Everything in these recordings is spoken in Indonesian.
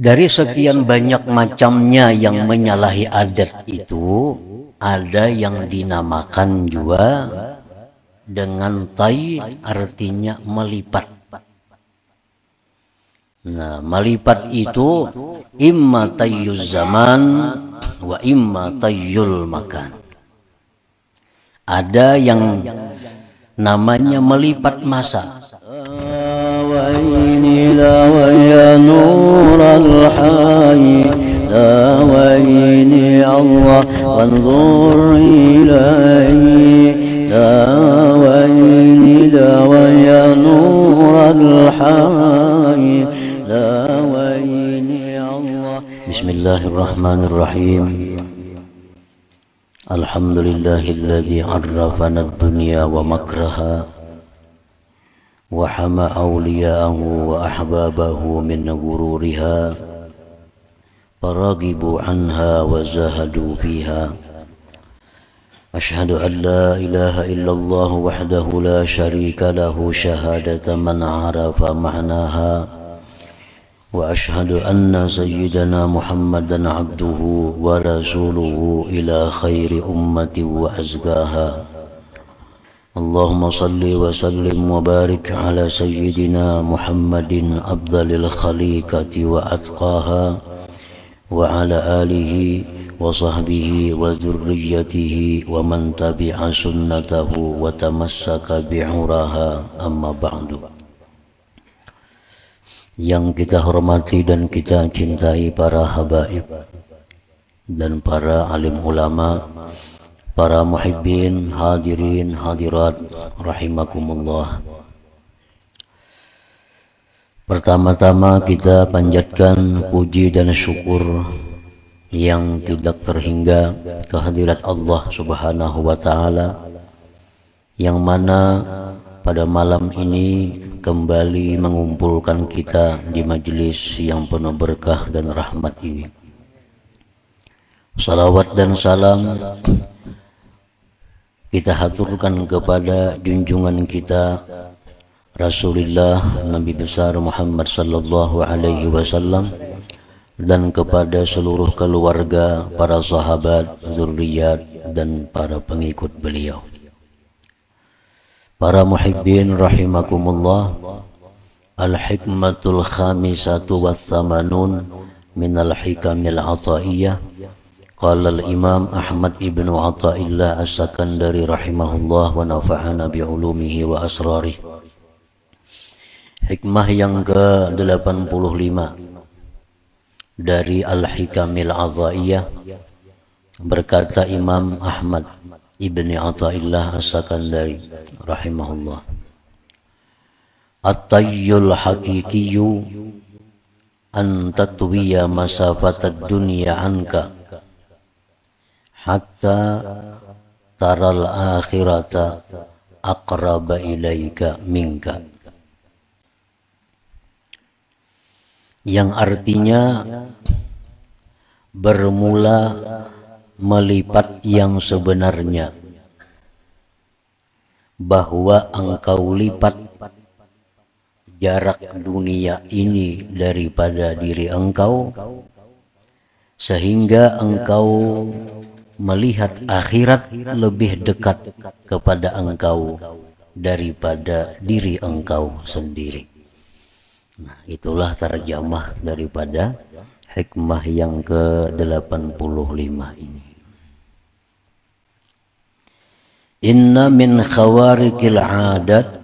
Dari sekian banyak macamnya yang menyalahi adat itu, ada yang dinamakan juga dengan tai artinya melipat. Nah, melipat itu imma tayyuz zaman wa imma tayyul makan. Ada yang namanya melipat masa ويلي لا ويا نور الحي لا ويلي الله وانظر إلي لا ويلي لا ويا نور الحي لا ويلي الله بسم الله الرحمن الرحيم الحمد لله الذي عرفنا الدنيا ومكرها وحمى أولياءه وأحبابه من غرورها فرغبوا عنها وزاهدوا فيها أشهد أن لا إله إلا الله وحده لا شريك له شهادة من عرف معناها وأشهد أن سيدنا محمدا عبده ورسوله إلى خير أمة وأزكاها اللهم صل وسلم وبارك على سيدنا محمد أفضل الخليقة وأتقاها وعلى آله وصحبه وذريته ومن تبع سنته وتمسك بعراها أما بعد yang kita hormati dan kita cintai para habaib dan para alim ulama para muhibbin, hadirin, hadirat, rahimakumullah. Pertama-tama kita panjatkan puji dan syukur yang tidak terhingga kehadirat Allah Subhanahu wa taala yang mana pada malam ini kembali mengumpulkan kita di majelis yang penuh berkah dan rahmat ini. Salawat dan salam kita haturkan kepada junjungan kita Rasulullah Nabi besar Muhammad sallallahu alaihi wasallam dan kepada seluruh keluarga, para sahabat, zuriat dan para pengikut beliau. Para muhibbin rahimakumullah. Al-hikmatul khamisatu wa thamanun al hikamil ataiyah Qala al-Imam Ahmad ibn Ata'illah as-Sakandari rahimahullah wa nafahana bi'ulumihi wa asrarih. Hikmah yang ke-85 dari Al-Hikamil Adha'iyah berkata Imam Ahmad Ibni Atta'illah as-Sakandari rahimahullah. At-tayyul hakikiyu an tatwiya masafat dunya anka hatta taral akhirata aqraba ilaika minka yang artinya bermula melipat yang sebenarnya bahwa engkau lipat jarak dunia ini daripada diri engkau sehingga engkau melihat akhirat lebih dekat kepada engkau daripada diri engkau sendiri. Nah, itulah terjemah daripada hikmah yang ke-85 ini. Inna min khawarikil adat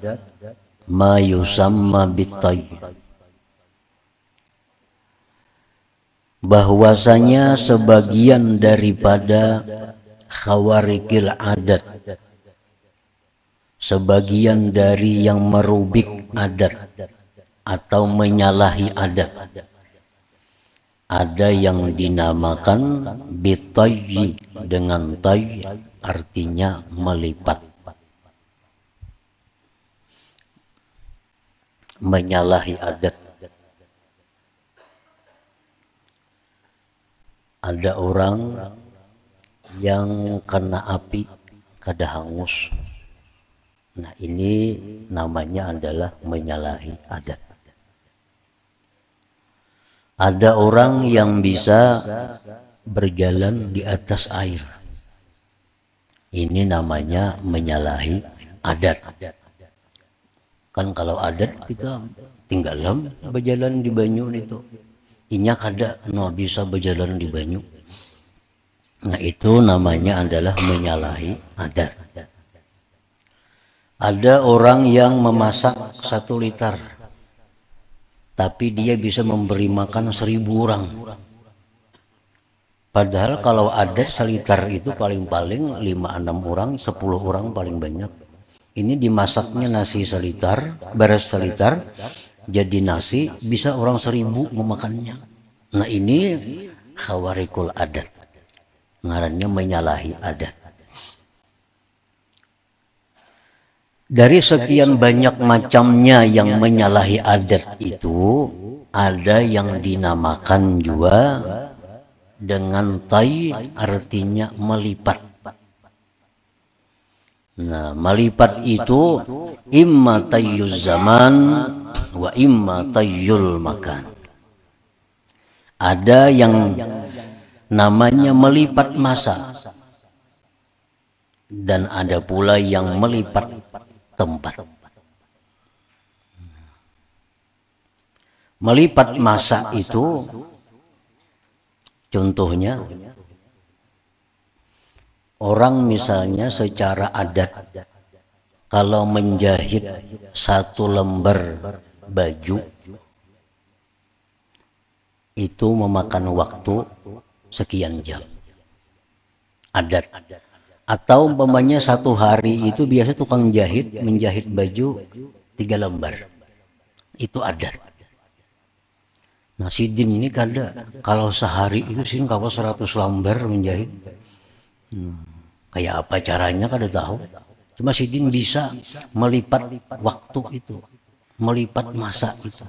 ma yusamma bitay bahwasanya sebagian daripada khawarikil adat sebagian dari yang merubik adat atau menyalahi adat ada yang dinamakan bitayyi dengan tayy artinya melipat menyalahi adat ada orang yang kena api kada hangus nah ini namanya adalah menyalahi adat ada orang yang bisa berjalan di atas air ini namanya menyalahi adat kan kalau adat kita tinggal berjalan di banyu itu Inyak ada no bisa berjalan di banyu. Nah itu namanya adalah menyalahi adat. Ada orang yang memasak satu liter, tapi dia bisa memberi makan seribu orang. Padahal kalau ada seliter itu paling-paling 5 enam orang, sepuluh orang paling banyak. Ini dimasaknya nasi seliter beras seliter jadi nasi bisa orang seribu memakannya. Nah ini khawarikul adat. Ngarannya menyalahi adat. Dari sekian banyak macamnya yang menyalahi adat itu, ada yang dinamakan juga dengan tai artinya melipat. Nah, malipat itu imma tayyuz zaman wa imma tayyul makan. Ada yang namanya melipat masa dan ada pula yang melipat tempat. Melipat masa itu contohnya Orang misalnya secara adat kalau menjahit satu lembar baju itu memakan waktu sekian jam. Adat. Atau umpamanya satu hari itu biasa tukang jahit menjahit baju tiga lembar. Itu adat. Nah sidin ini kada kan kalau sehari itu sih kalau seratus lembar menjahit Kayak apa caranya kada tahu. Cuma Sidin bisa melipat waktu itu, melipat masa itu.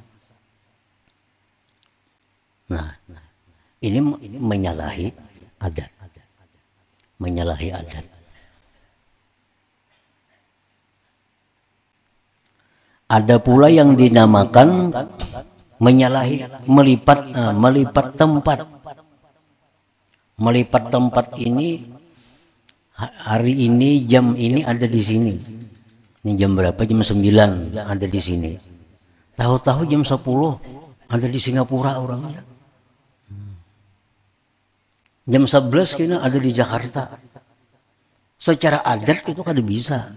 Nah, ini menyalahi adat. Menyalahi adat. Ada pula yang dinamakan menyalahi melipat eh, melipat tempat. Melipat tempat ini hari ini jam ini ada di sini ini jam berapa jam 9 ada di sini tahu-tahu jam 10 ada di Singapura orangnya jam 11 kena ada di Jakarta secara adat itu kan bisa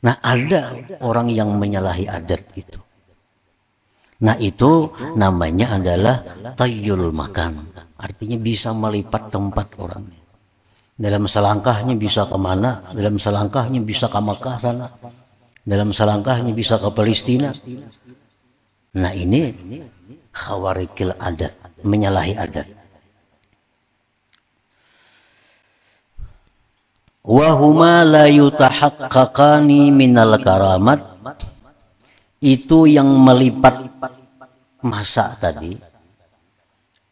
nah ada orang yang menyalahi adat itu nah itu namanya adalah tayul makan artinya bisa melipat tempat orangnya dalam selangkahnya bisa kemana? Dalam selangkahnya bisa ke Mekah sana. Dalam selangkahnya bisa ke Palestina. Nah ini khawarikil adat, menyalahi adat. Wahuma la yutahakkakani minal karamat itu yang melipat masa tadi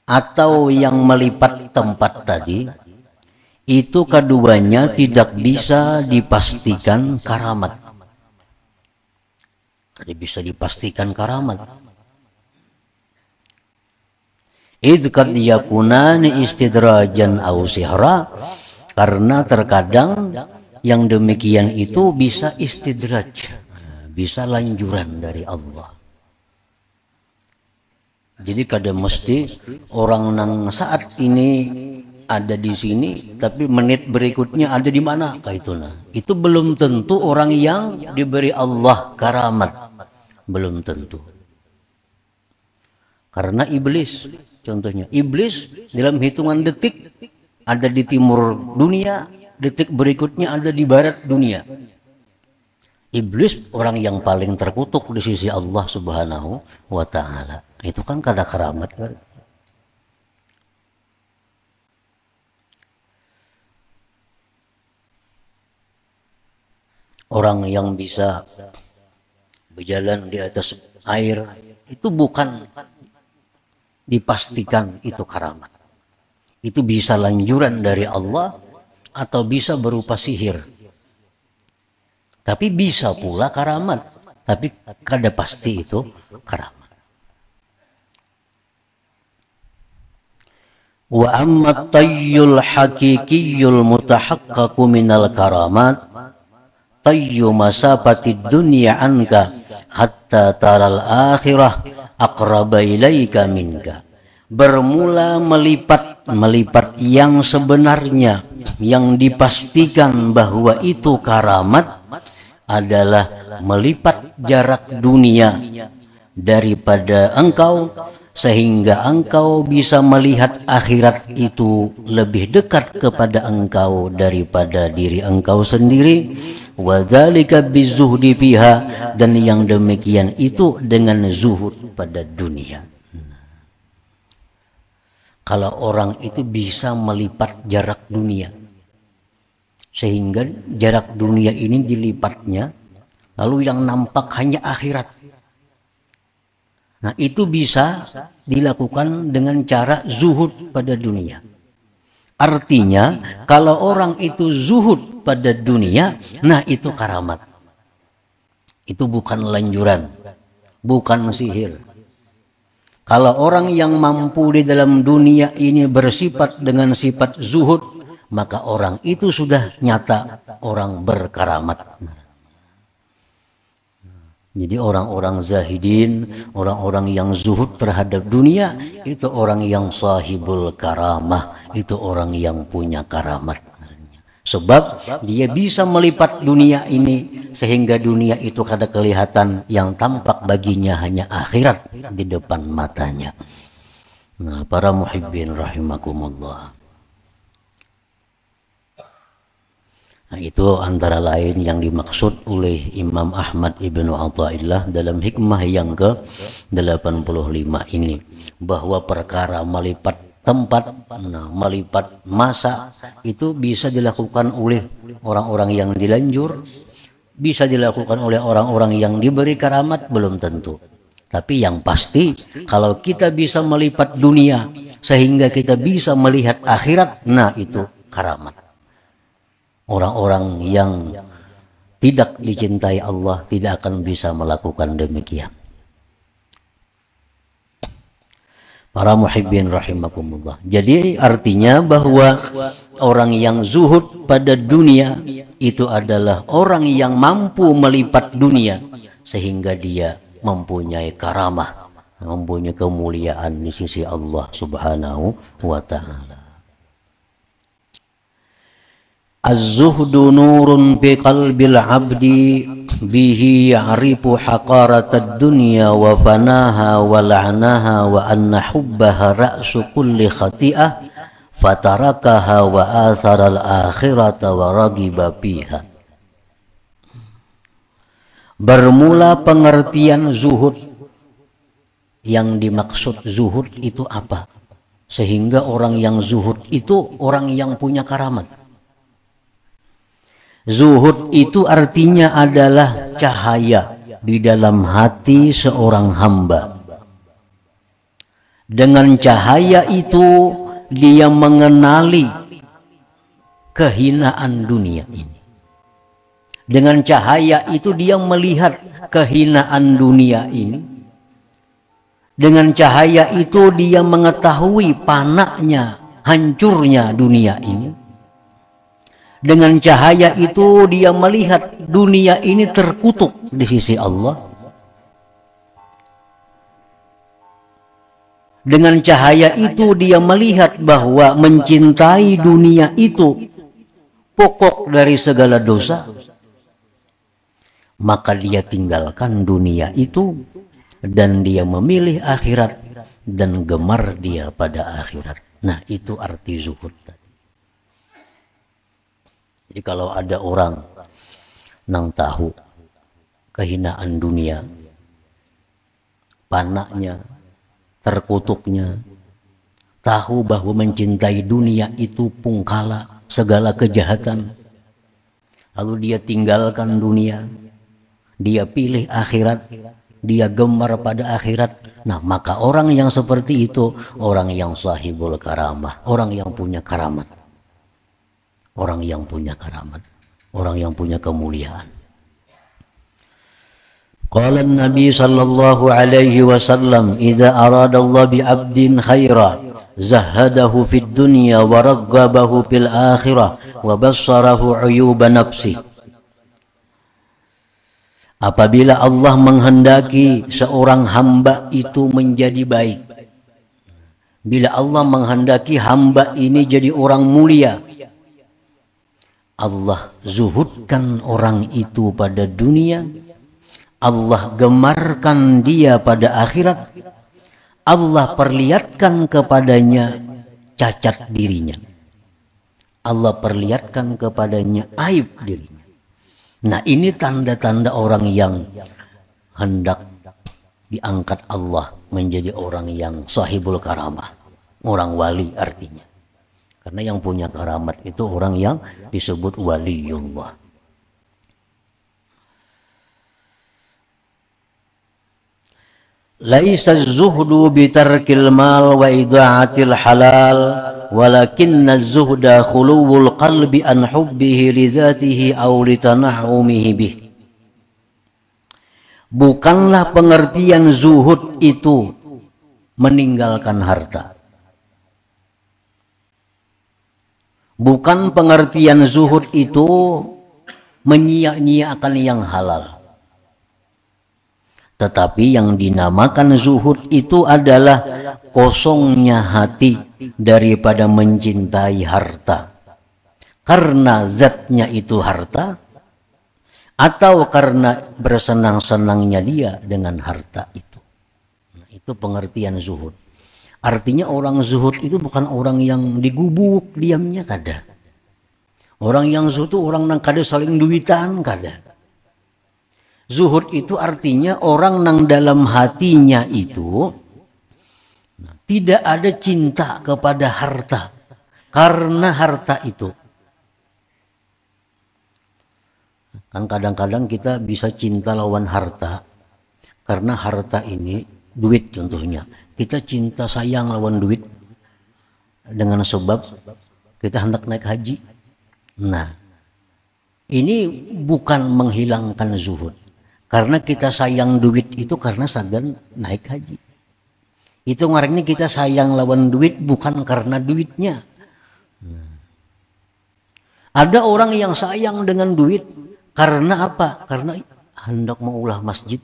atau yang melipat tempat tadi itu keduanya tidak bisa dipastikan karamat. Tidak bisa dipastikan karamat. Idh kad yakunani istidrajan au sihra karena terkadang yang demikian itu bisa istidraj, bisa lanjuran dari Allah. Jadi kadang mesti orang nang saat ini ada di sini, tapi menit berikutnya ada di mana? Kaitulah. Itu belum tentu orang yang diberi Allah karamat. Belum tentu. Karena iblis, contohnya. Iblis dalam hitungan detik ada di timur dunia, detik berikutnya ada di barat dunia. Iblis orang yang paling terkutuk di sisi Allah Subhanahu wa taala. Itu kan kada karamat kan? orang yang bisa berjalan di atas air itu bukan dipastikan itu karamat. Itu bisa lanjuran dari Allah atau bisa berupa sihir. Tapi bisa pula karamat. Tapi kada pasti itu karamat. Wa amma tayyul hakikiyul mutahakkaku minal karamat tayyu masafati dunya anka hatta taral akhirah aqraba ilaika minka bermula melipat melipat yang sebenarnya yang dipastikan bahwa itu karamat adalah melipat jarak dunia daripada engkau sehingga engkau bisa melihat akhirat itu lebih dekat kepada engkau daripada diri engkau sendiri wadzalika bizuhdi fiha dan yang demikian itu dengan zuhud pada dunia kalau orang itu bisa melipat jarak dunia sehingga jarak dunia ini dilipatnya lalu yang nampak hanya akhirat Nah, itu bisa dilakukan dengan cara zuhud pada dunia. Artinya, kalau orang itu zuhud pada dunia, nah itu karamat. Itu bukan lanjuran, bukan sihir. Kalau orang yang mampu di dalam dunia ini bersifat dengan sifat zuhud, maka orang itu sudah nyata orang berkaramat. Jadi orang-orang zahidin, orang-orang yang zuhud terhadap dunia, itu orang yang sahibul karamah, itu orang yang punya karamat. Sebab dia bisa melipat dunia ini sehingga dunia itu kada kelihatan yang tampak baginya hanya akhirat di depan matanya. Nah, para muhibbin rahimakumullah. Nah, itu antara lain yang dimaksud oleh Imam Ahmad Ibnu Athaillah dalam hikmah yang ke-85 ini bahwa perkara melipat tempat, nah, melipat masa itu bisa dilakukan oleh orang-orang yang dilanjur, bisa dilakukan oleh orang-orang yang diberi karamat belum tentu. Tapi yang pasti kalau kita bisa melipat dunia sehingga kita bisa melihat akhirat, nah itu karamat. Orang-orang yang tidak dicintai Allah tidak akan bisa melakukan demikian. Para muhibbin rahimakumullah. Jadi artinya bahwa orang yang zuhud pada dunia itu adalah orang yang mampu melipat dunia sehingga dia mempunyai karamah, mempunyai kemuliaan di sisi Allah Subhanahu wa taala. Az-zuhdu nurun bi qalbil abdi bihi ya'rifu haqaratad dunya wa fanaha wa la'naha wa anna hubbaha ra'su kulli khati'ah fatarakaha wa athara al-akhirata wa ragiba biha Bermula pengertian zuhud yang dimaksud zuhud itu apa? Sehingga orang yang zuhud itu orang yang punya karamat Zuhud itu artinya adalah cahaya di dalam hati seorang hamba. Dengan cahaya itu dia mengenali kehinaan dunia ini. Dengan cahaya itu dia melihat kehinaan dunia ini. Dengan cahaya itu dia mengetahui panaknya, hancurnya dunia ini dengan cahaya itu dia melihat dunia ini terkutuk di sisi Allah. Dengan cahaya itu dia melihat bahwa mencintai dunia itu pokok dari segala dosa. Maka dia tinggalkan dunia itu dan dia memilih akhirat dan gemar dia pada akhirat. Nah, itu arti zuhud tadi. Jadi kalau ada orang nang tahu kehinaan dunia, panaknya, terkutuknya, tahu bahwa mencintai dunia itu pungkala segala kejahatan. Lalu dia tinggalkan dunia, dia pilih akhirat, dia gemar pada akhirat. Nah, maka orang yang seperti itu, orang yang sahibul karamah, orang yang punya karamat orang yang punya karamat, orang yang punya kemuliaan. Qala Nabi sallallahu alaihi wasallam, "Idza arada Allah bi 'abdin khaira, zahadahu fid dunya wa raggabahu fil akhirah wa bassarahu 'uyuba nafsi." Apabila Allah menghendaki seorang hamba itu menjadi baik, bila Allah menghendaki hamba ini jadi orang mulia, Allah zuhudkan orang itu pada dunia Allah gemarkan dia pada akhirat Allah perlihatkan kepadanya cacat dirinya Allah perlihatkan kepadanya aib dirinya nah ini tanda-tanda orang yang hendak diangkat Allah menjadi orang yang sahibul karamah orang wali artinya karena yang punya karamat itu orang yang disebut waliullah. Laisa zuhdu bitarkil mal wa idaatil halal walakinna zuhda khuluwul qalbi an hubbihi li dzatihi aw li tanahumihi bih. Bukanlah pengertian zuhud itu meninggalkan harta Bukan pengertian zuhud itu menyia-nyiakan yang halal. Tetapi yang dinamakan zuhud itu adalah kosongnya hati daripada mencintai harta. Karena zatnya itu harta atau karena bersenang-senangnya dia dengan harta itu. Nah, itu pengertian zuhud. Artinya orang zuhud itu bukan orang yang digubuk diamnya kada. Orang yang zuhud itu orang nang kada saling duitan kada. Zuhud itu artinya orang nang dalam hatinya itu tidak ada cinta kepada harta karena harta itu. Kan kadang-kadang kita bisa cinta lawan harta karena harta ini duit contohnya kita cinta sayang lawan duit dengan sebab kita hendak naik haji. Nah, ini bukan menghilangkan zuhud. Karena kita sayang duit itu karena sadar naik haji. Itu ngarannya kita sayang lawan duit bukan karena duitnya. Nah, ada orang yang sayang dengan duit karena apa? Karena hendak mengulah masjid.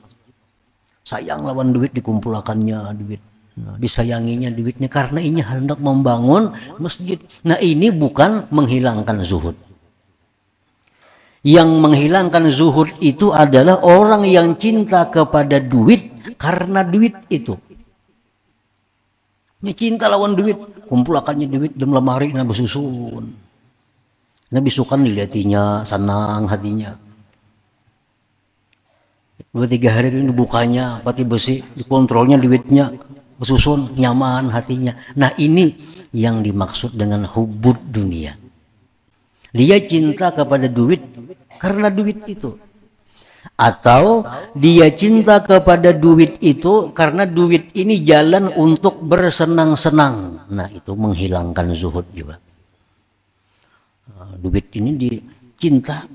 Sayang lawan duit dikumpulkannya duit disayanginya duitnya karena ini hendak membangun masjid. Nah ini bukan menghilangkan zuhud. Yang menghilangkan zuhud itu adalah orang yang cinta kepada duit karena duit itu. Ini cinta lawan duit, Kumpul akannya duit dalam lemari Nabi bersusun. Nabi sukan dilihatinya, senang hatinya. Dua tiga hari ini bukanya, pati besi, dikontrolnya duitnya, Susun nyaman hatinya. Nah ini yang dimaksud dengan hubud dunia. Dia cinta kepada duit karena duit itu. Atau dia cinta kepada duit itu karena duit ini jalan untuk bersenang-senang. Nah itu menghilangkan zuhud juga. Duit ini dicinta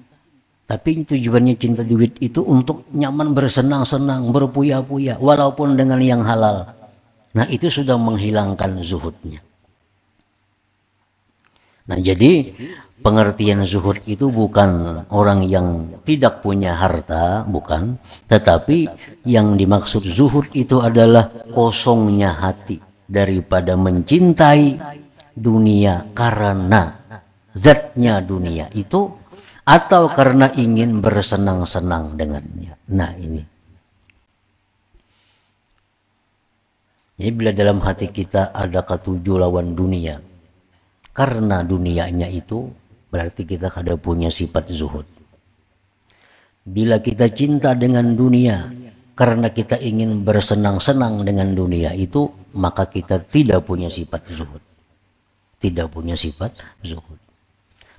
tapi tujuannya cinta duit itu untuk nyaman bersenang-senang, berpuya-puya, walaupun dengan yang halal. Nah itu sudah menghilangkan zuhudnya. Nah jadi pengertian zuhud itu bukan orang yang tidak punya harta, bukan. Tetapi yang dimaksud zuhud itu adalah kosongnya hati daripada mencintai dunia karena zatnya dunia itu atau karena ingin bersenang-senang dengannya. Nah ini. Jadi bila dalam hati kita ada ketujuh lawan dunia, karena dunianya itu berarti kita kada punya sifat zuhud. Bila kita cinta dengan dunia karena kita ingin bersenang-senang dengan dunia itu, maka kita tidak punya sifat zuhud. Tidak punya sifat zuhud.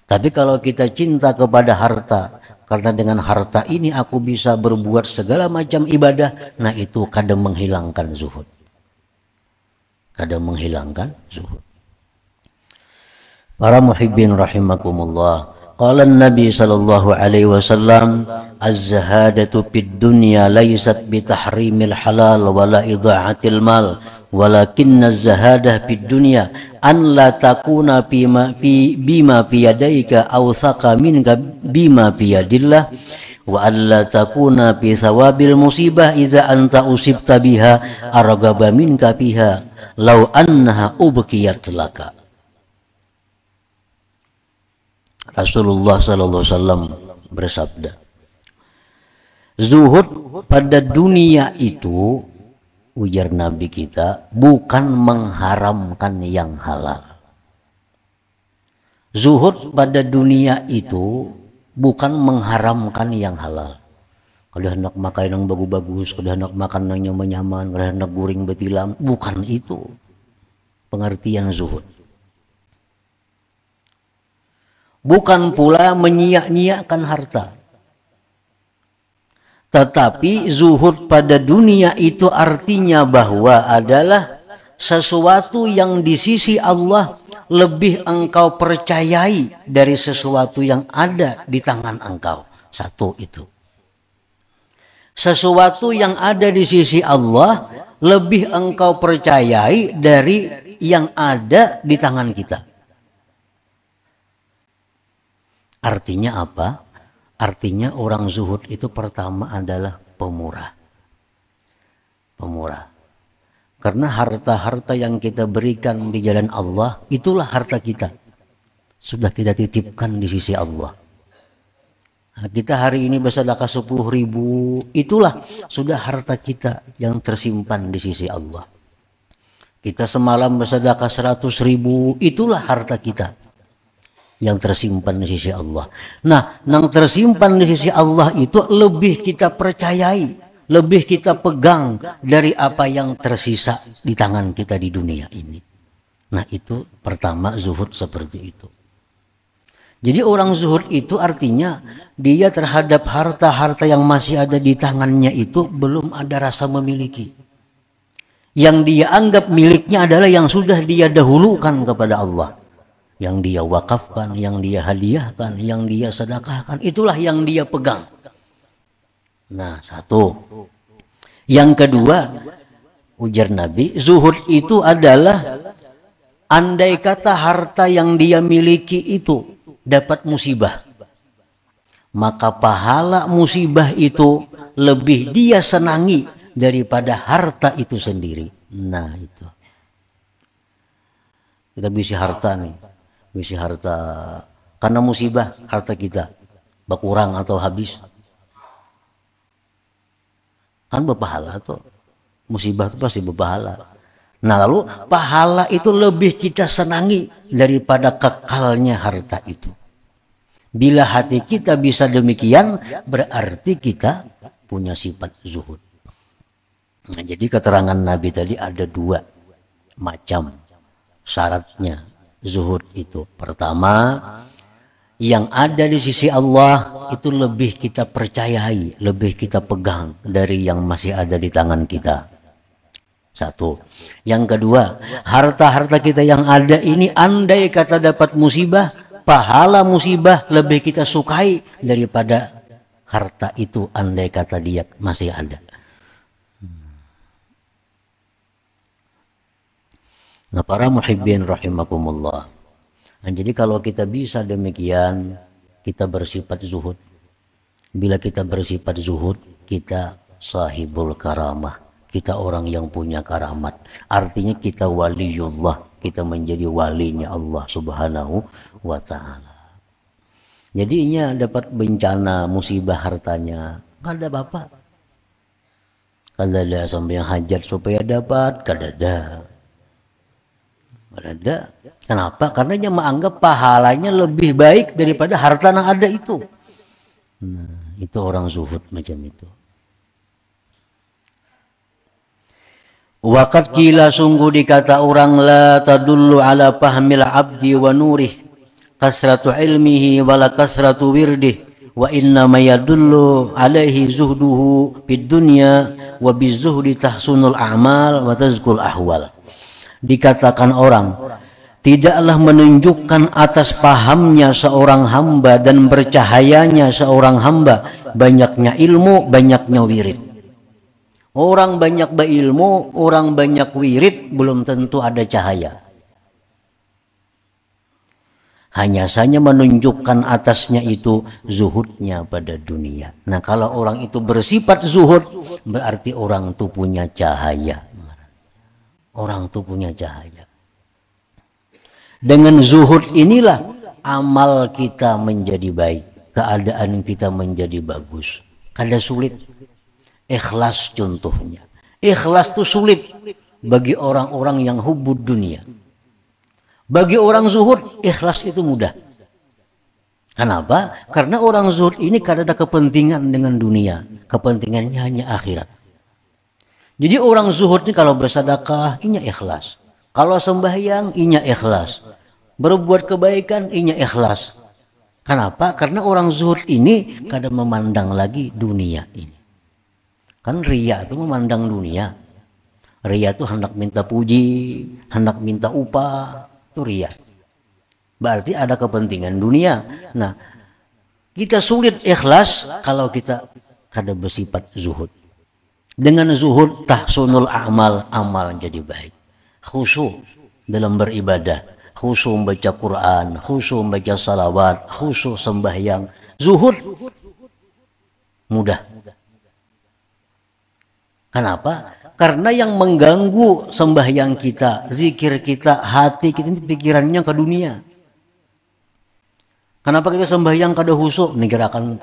Tapi kalau kita cinta kepada harta, karena dengan harta ini aku bisa berbuat segala macam ibadah, nah itu kadang menghilangkan zuhud ada menghilangkan zuhud. Para muhibbin rahimakumullah. Qala Nabi sallallahu alaihi wasallam az-zahadatu fid dunya laysat bi tahrimil halal wala idha'atil mal walakin az-zahadah fid dunya an la takuna bima fi bima fi yadayka aw saqa min bima fi yadillah wa an la takuna bi thawabil musibah idza anta usibta biha aragaba minka biha lau annaha ubkiyat laka Rasulullah sallallahu alaihi wasallam bersabda Zuhud pada dunia itu ujar Nabi kita bukan mengharamkan yang halal Zuhud pada dunia itu bukan mengharamkan yang halal kalau hendak makan yang bagus-bagus kalau hendak makan yang nyaman-nyaman kalau hendak guring betilam bukan itu pengertian zuhud bukan pula menyia-nyiakan harta tetapi zuhud pada dunia itu artinya bahwa adalah sesuatu yang di sisi Allah lebih engkau percayai dari sesuatu yang ada di tangan engkau. Satu itu sesuatu yang ada di sisi Allah lebih engkau percayai dari yang ada di tangan kita. Artinya apa? Artinya orang zuhud itu pertama adalah pemurah. Pemurah. Karena harta-harta yang kita berikan di jalan Allah itulah harta kita. Sudah kita titipkan di sisi Allah. Nah, kita hari ini bersedekah sepuluh ribu, itulah sudah harta kita yang tersimpan di sisi Allah. Kita semalam bersedekah seratus ribu, itulah harta kita yang tersimpan di sisi Allah. Nah, yang tersimpan di sisi Allah itu lebih kita percayai, lebih kita pegang dari apa yang tersisa di tangan kita di dunia ini. Nah, itu pertama zuhud seperti itu. Jadi orang zuhud itu artinya dia terhadap harta-harta yang masih ada di tangannya itu belum ada rasa memiliki. Yang dia anggap miliknya adalah yang sudah dia dahulukan kepada Allah. Yang dia wakafkan, yang dia hadiahkan, yang dia sedekahkan, itulah yang dia pegang. Nah, satu. Yang kedua, ujar Nabi, zuhud itu adalah andai kata harta yang dia miliki itu dapat musibah, maka pahala musibah itu lebih dia senangi daripada harta itu sendiri. Nah, itu. Kita bisi harta nih. Bisi harta karena musibah harta kita berkurang atau habis. Kan berpahala tuh. Musibah itu pasti berpahala. Nah lalu pahala itu lebih kita senangi daripada kekalnya harta itu. Bila hati kita bisa demikian berarti kita punya sifat zuhud. Nah, jadi keterangan Nabi tadi ada dua macam syaratnya zuhud itu. Pertama, yang ada di sisi Allah itu lebih kita percayai, lebih kita pegang dari yang masih ada di tangan kita. Satu. Yang kedua, harta-harta kita yang ada ini andai kata dapat musibah, pahala musibah lebih kita sukai daripada harta itu andai kata dia masih ada. Nah, para muhibbin rahimakumullah. Nah, jadi kalau kita bisa demikian, kita bersifat zuhud. Bila kita bersifat zuhud, kita sahibul karamah kita orang yang punya karamat. Artinya kita waliullah, kita menjadi walinya Allah Subhanahu wa taala. Jadinya dapat bencana, musibah hartanya, ada bapak. Kada ada sampai yang hajar supaya dapat, kada ada. Kada ada. Kenapa? Karena dia menganggap pahalanya lebih baik daripada harta yang ada itu. Nah, itu orang zuhud macam itu. Wakat kila sungguh dikata orang la tadullu ala pahmil abdi wa nurih kasratu ilmihi wala kasratu wirdih wa inna ma yadullu alaihi zuhduhu bid dunya wa bizuhdi tahsunul a'mal wa tazkul ahwal dikatakan orang tidaklah menunjukkan atas pahamnya seorang hamba dan bercahayanya seorang hamba banyaknya ilmu banyaknya wirid Orang banyak berilmu, orang banyak wirid, belum tentu ada cahaya. Hanya saja menunjukkan atasnya itu zuhudnya pada dunia. Nah kalau orang itu bersifat zuhud, berarti orang itu punya cahaya. Orang itu punya cahaya. Dengan zuhud inilah amal kita menjadi baik. Keadaan kita menjadi bagus. Kada sulit Ikhlas contohnya. Ikhlas itu sulit bagi orang-orang yang hubud dunia. Bagi orang zuhud, ikhlas itu mudah. Kenapa? Karena orang zuhud ini kadang ada kepentingan dengan dunia. Kepentingannya hanya akhirat. Jadi orang zuhud ini kalau bersadakah inya ikhlas. Kalau sembahyang, inya ikhlas. Berbuat kebaikan, inya ikhlas. Kenapa? Karena orang zuhud ini kadang memandang lagi dunia ini. Kan ria itu memandang dunia. Ria itu hendak minta puji, hendak minta upah, itu ria. Berarti ada kepentingan dunia. Nah, kita sulit ikhlas kalau kita ada bersifat zuhud. Dengan zuhud tahsunul amal, amal jadi baik. Khusus dalam beribadah, khusus membaca Quran, khusus membaca salawat, khusus sembahyang. Zuhud mudah. Kenapa? Karena yang mengganggu sembahyang kita, zikir kita, hati kita ini pikirannya ke dunia. Kenapa kita sembahyang kada husuk? Negerakan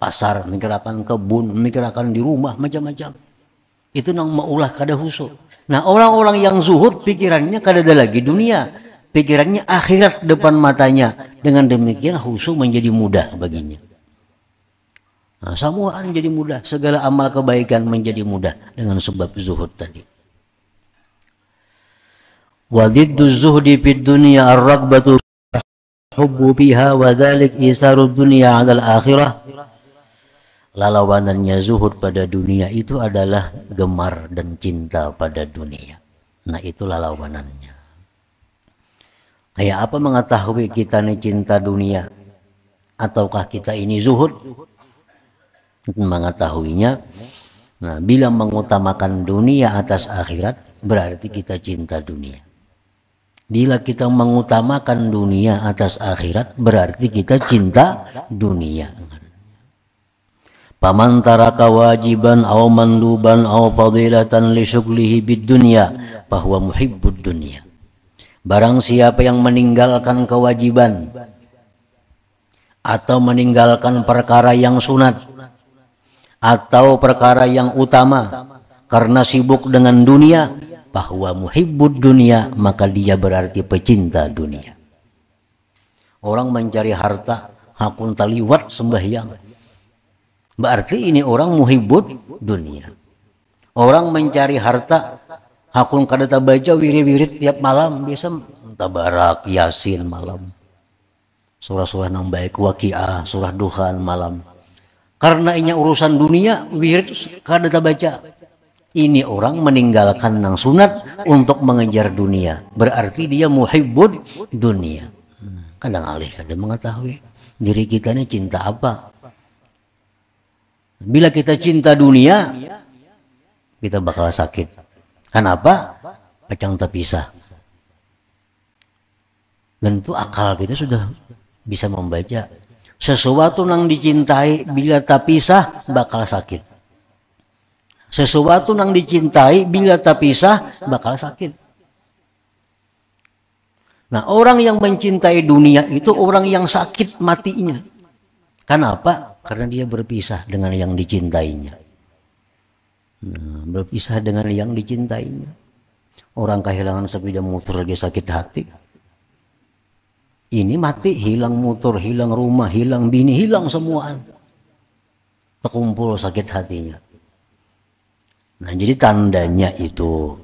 pasar, negerakan kebun, negerakan di rumah, macam-macam. Itu nang maulah kada husuk. Nah orang-orang yang zuhud pikirannya kada ada lagi dunia. Pikirannya akhirat depan matanya. Dengan demikian husuk menjadi mudah baginya. Nah, semua hal menjadi mudah, segala amal kebaikan menjadi mudah dengan sebab zuhud tadi. Wadiddu zuhdi fid dunya ar-ragbatu hubbu biha wa dhalik isaru dunya 'ala akhirah Lalawanannya zuhud pada dunia itu adalah gemar dan cinta pada dunia. Nah, itu lalawanannya. Kayak apa mengetahui kita ini cinta dunia ataukah kita ini zuhud? mengetahuinya. Nah, bila mengutamakan dunia atas akhirat, berarti kita cinta dunia. Bila kita mengutamakan dunia atas akhirat, berarti kita cinta dunia. Paman taraka wajiban au manduban au fadilatan li syuklihi bid dunia bahwa muhibbud dunia. Barang siapa yang meninggalkan kewajiban atau meninggalkan perkara yang sunat atau perkara yang utama karena sibuk dengan dunia bahwa muhibbud dunia maka dia berarti pecinta dunia orang mencari harta hakun taliwat sembahyang berarti ini orang muhibbud dunia orang mencari harta hakun kadata baca wirid-wirid tiap malam biasa tabarak yasin malam surah-surah nang baik wakiah surah duhan malam karena ini urusan dunia, wirid kada baca. Ini orang meninggalkan nang sunat untuk mengejar dunia. Berarti dia muhibbud dunia. Kadang alih kadang mengetahui diri kita ini cinta apa. Bila kita cinta dunia, kita bakal sakit. Kenapa? pacang terpisah. Dan itu akal kita sudah bisa membaca sesuatu yang dicintai bila tak pisah bakal sakit sesuatu yang dicintai bila tak pisah bakal sakit nah orang yang mencintai dunia itu orang yang sakit matinya kenapa karena dia berpisah dengan yang dicintainya nah, berpisah dengan yang dicintainya orang kehilangan sepeda motor dia sakit hati ini mati hilang motor, hilang rumah, hilang bini, hilang semua. Terkumpul sakit hatinya. Nah jadi tandanya itu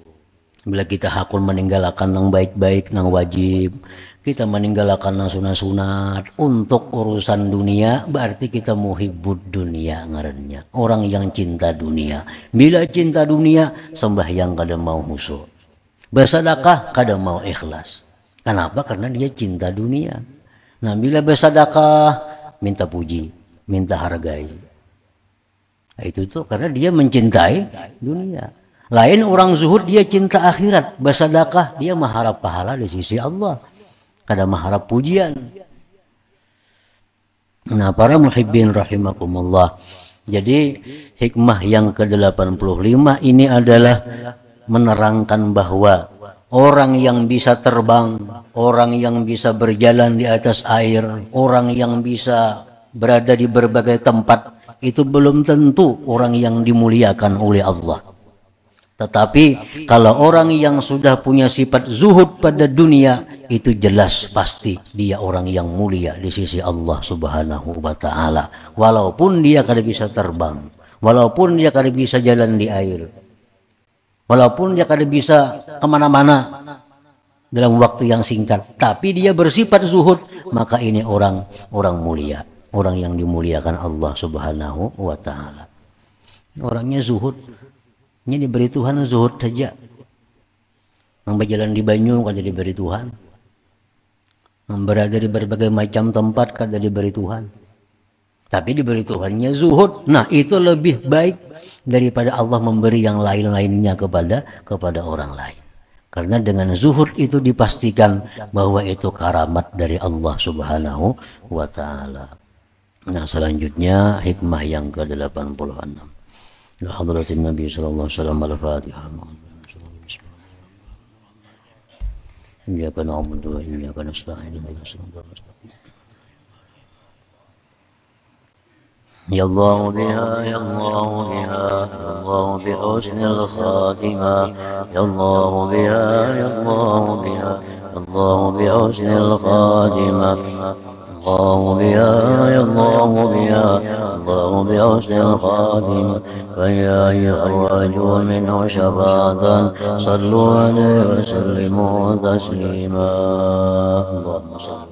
bila kita hakul meninggalkan yang baik-baik, yang wajib, kita meninggalkan yang sunat-sunat untuk urusan dunia, berarti kita muhibbud dunia ngarannya. Orang yang cinta dunia. Bila cinta dunia, sembahyang kada mau husu. Bersedekah kada mau ikhlas. Kenapa? Karena dia cinta dunia. Nah, bila bersedekah, minta puji, minta hargai. Nah, itu tuh karena dia mencintai dunia. Lain orang zuhud dia cinta akhirat, bersedekah dia mengharap pahala di sisi Allah. Kadang mengharap pujian. Nah, para muhibbin rahimakumullah. Jadi hikmah yang ke-85 ini adalah menerangkan bahwa orang yang bisa terbang, orang yang bisa berjalan di atas air, orang yang bisa berada di berbagai tempat, itu belum tentu orang yang dimuliakan oleh Allah. Tetapi kalau orang yang sudah punya sifat zuhud pada dunia, itu jelas pasti dia orang yang mulia di sisi Allah Subhanahu wa taala, walaupun dia kada bisa terbang, walaupun dia kada bisa jalan di air, Walaupun dia kada bisa kemana-mana dalam waktu yang singkat, tapi dia bersifat zuhud, maka ini orang orang mulia, orang yang dimuliakan Allah Subhanahu wa taala. Orangnya zuhud, ini diberi Tuhan zuhud saja. Yang berjalan di Banyuwangi kada diberi Tuhan. Yang berada di berbagai macam tempat kada diberi Tuhan tapi diberi Tuhannya zuhud. Nah, itu lebih baik daripada Allah memberi yang lain-lainnya kepada kepada orang lain. Karena dengan zuhud itu dipastikan bahwa itu karamat dari Allah Subhanahu wa taala. Nah, selanjutnya hikmah yang ke-86. Ya Hadratin Nabi sallallahu alaihi wasallam al-Fatihah. إياك نعبد وإياك نستعين على يالله بها يالله بها الله بحسن الخاتمة يالله بها يالله بها الله بحسن الخاتمة الله بها يا الله بها الله بحسن الخاتمة فيا أيها الرجل منه شفاعة صلوا عليه وسلموا تسليما اللهم صل